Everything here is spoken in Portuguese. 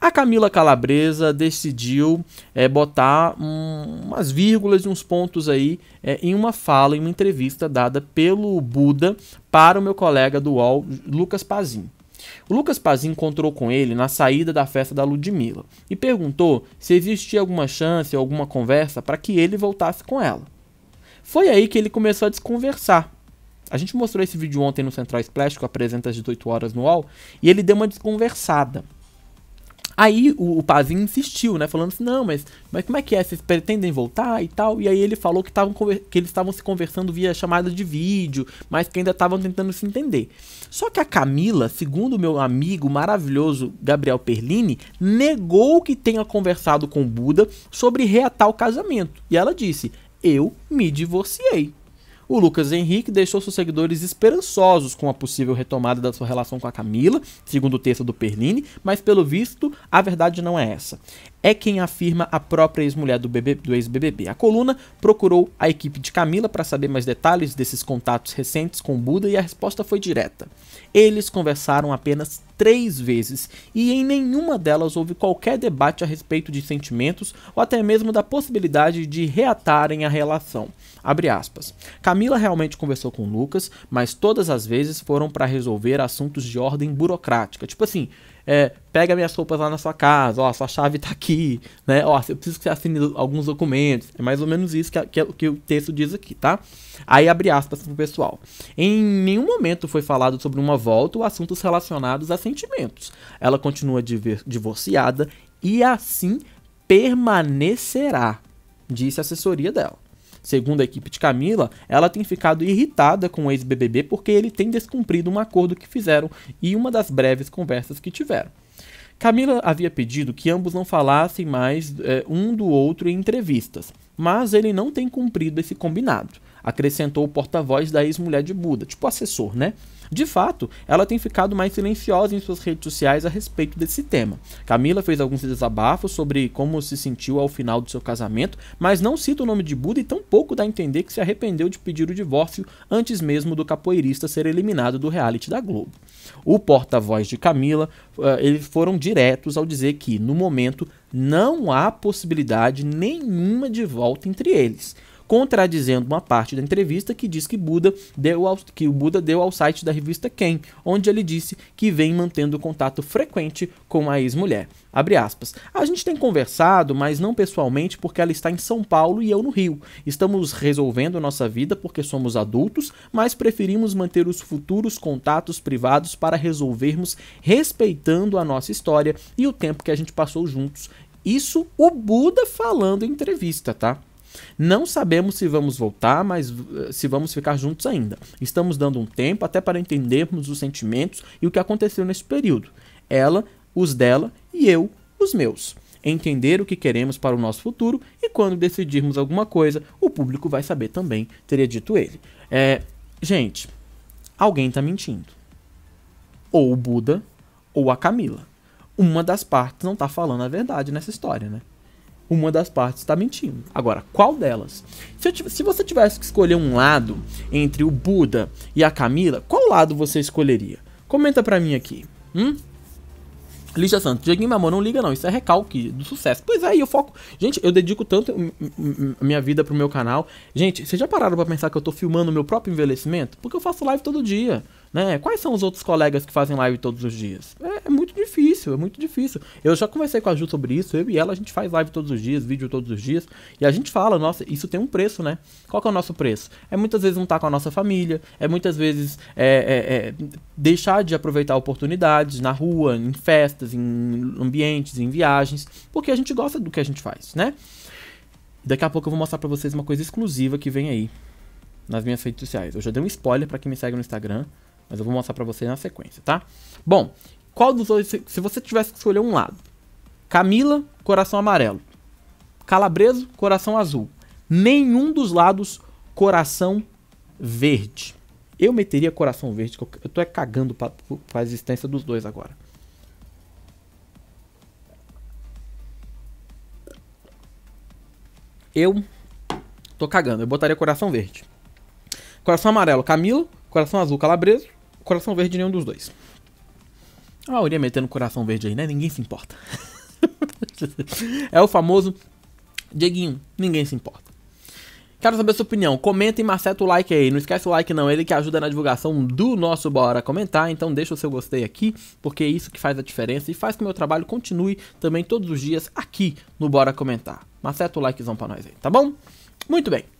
A Camila Calabresa decidiu é, botar um, umas vírgulas e uns pontos aí é, em uma fala, em uma entrevista dada pelo Buda para o meu colega do UOL, Lucas Pazin. O Lucas Pazin encontrou com ele na saída da festa da Ludmilla e perguntou se existia alguma chance alguma conversa para que ele voltasse com ela. Foi aí que ele começou a desconversar. A gente mostrou esse vídeo ontem no Central Splash, que apresenta às 18 horas no UOL, e ele deu uma desconversada. Aí o, o Pazinho insistiu, né? Falando assim, não, mas, mas como é que é? Vocês pretendem voltar e tal? E aí ele falou que, tavam, que eles estavam se conversando via chamada de vídeo, mas que ainda estavam tentando se entender. Só que a Camila, segundo o meu amigo maravilhoso Gabriel Perlini, negou que tenha conversado com o Buda sobre reatar o casamento. E ela disse, eu me divorciei o Lucas Henrique deixou seus seguidores esperançosos com a possível retomada da sua relação com a Camila, segundo o texto do Perline, mas pelo visto a verdade não é essa. É quem afirma a própria ex-mulher do, do ex-BBB. A coluna procurou a equipe de Camila para saber mais detalhes desses contatos recentes com Buda e a resposta foi direta. Eles conversaram apenas três vezes, e em nenhuma delas houve qualquer debate a respeito de sentimentos ou até mesmo da possibilidade de reatarem a relação. Camila realmente conversou com Lucas, mas todas as vezes foram para resolver assuntos de ordem burocrática. Tipo assim, é, pega minhas roupas lá na sua casa, ó, sua chave tá aqui, né? Ó, eu preciso que você assine alguns documentos. É mais ou menos isso que, que, que o texto diz aqui, tá? Aí abre aspas pro pessoal. Em nenhum momento foi falado sobre uma volta ou assuntos relacionados a sentimentos. Ela continua diver, divorciada e assim permanecerá, disse a assessoria dela. Segundo a equipe de Camila, ela tem ficado irritada com o ex-BBB porque ele tem descumprido um acordo que fizeram e uma das breves conversas que tiveram. Camila havia pedido que ambos não falassem mais é, um do outro em entrevistas, mas ele não tem cumprido esse combinado acrescentou o porta-voz da ex-mulher de Buda, tipo assessor, né? De fato, ela tem ficado mais silenciosa em suas redes sociais a respeito desse tema. Camila fez alguns desabafos sobre como se sentiu ao final do seu casamento, mas não cita o nome de Buda e tampouco dá a entender que se arrependeu de pedir o divórcio antes mesmo do capoeirista ser eliminado do reality da Globo. O porta-voz de Camila, eh, eles foram diretos ao dizer que, no momento, não há possibilidade nenhuma de volta entre eles contradizendo uma parte da entrevista que diz que Buda deu ao, que o Buda deu ao site da revista Quem, onde ele disse que vem mantendo contato frequente com a ex-mulher. Abre aspas. A gente tem conversado, mas não pessoalmente, porque ela está em São Paulo e eu no Rio. Estamos resolvendo nossa vida porque somos adultos, mas preferimos manter os futuros contatos privados para resolvermos respeitando a nossa história e o tempo que a gente passou juntos. Isso o Buda falando em entrevista, tá? Não sabemos se vamos voltar, mas eh, se vamos ficar juntos ainda. Estamos dando um tempo até para entendermos os sentimentos e o que aconteceu nesse período. Ela, os dela e eu, os meus. Entender o que queremos para o nosso futuro e quando decidirmos alguma coisa, o público vai saber também, teria dito ele. É, gente, alguém está mentindo. Ou o Buda ou a Camila. Uma das partes não está falando a verdade nessa história, né? uma das partes está mentindo. Agora, qual delas? Se, eu, se, você tivesse que escolher um lado entre o Buda e a Camila, qual lado você escolheria? Comenta pra mim aqui. Hum? Lígia Santos, Dieguinho amor, não liga não, isso é recalque do sucesso. Pois é, eu foco. Gente, eu dedico tanto minha vida pro meu canal. Gente, vocês já pararam pra pensar que eu tô filmando o meu próprio envelhecimento? Porque eu faço live todo dia, né? Quais são os outros colegas que fazem live todos os dias? É, é muito difícil, é muito difícil. Eu já conversei com a Ju sobre isso, eu e ela, a gente faz live todos os dias, vídeo todos os dias, e a gente fala, nossa, isso tem um preço, né? Qual que é o nosso preço? É muitas vezes não estar tá com a nossa família, é muitas vezes é, é, é deixar de aproveitar oportunidades na rua, em festas, em ambientes, em viagens, porque a gente gosta do que a gente faz, né? Daqui a pouco eu vou mostrar pra vocês uma coisa exclusiva que vem aí nas minhas redes sociais. Eu já dei um spoiler para quem me segue no Instagram, mas eu vou mostrar para vocês na sequência, tá? Bom, qual dos dois, se, se você tivesse que escolher um lado? Camila, coração amarelo. Calabreso, coração azul. Nenhum dos lados, coração verde. Eu meteria coração verde, eu, eu tô é cagando pra, pra existência dos dois agora. Eu tô cagando, eu botaria coração verde. Coração amarelo, Camilo. Coração azul, calabreso. Coração verde, nenhum dos dois. A maioria metendo coração verde aí, né? Ninguém se importa. é o famoso Dieguinho, ninguém se importa. Quero saber sua opinião. Comenta e maceta o like aí. Não esquece o like não, ele que ajuda na divulgação do nosso Bora Comentar. Então deixa o seu gostei aqui, porque é isso que faz a diferença e faz que o meu trabalho continue também todos os dias aqui no Bora Comentar. Maceta o likezão pra nós aí, tá bom? Muito bem.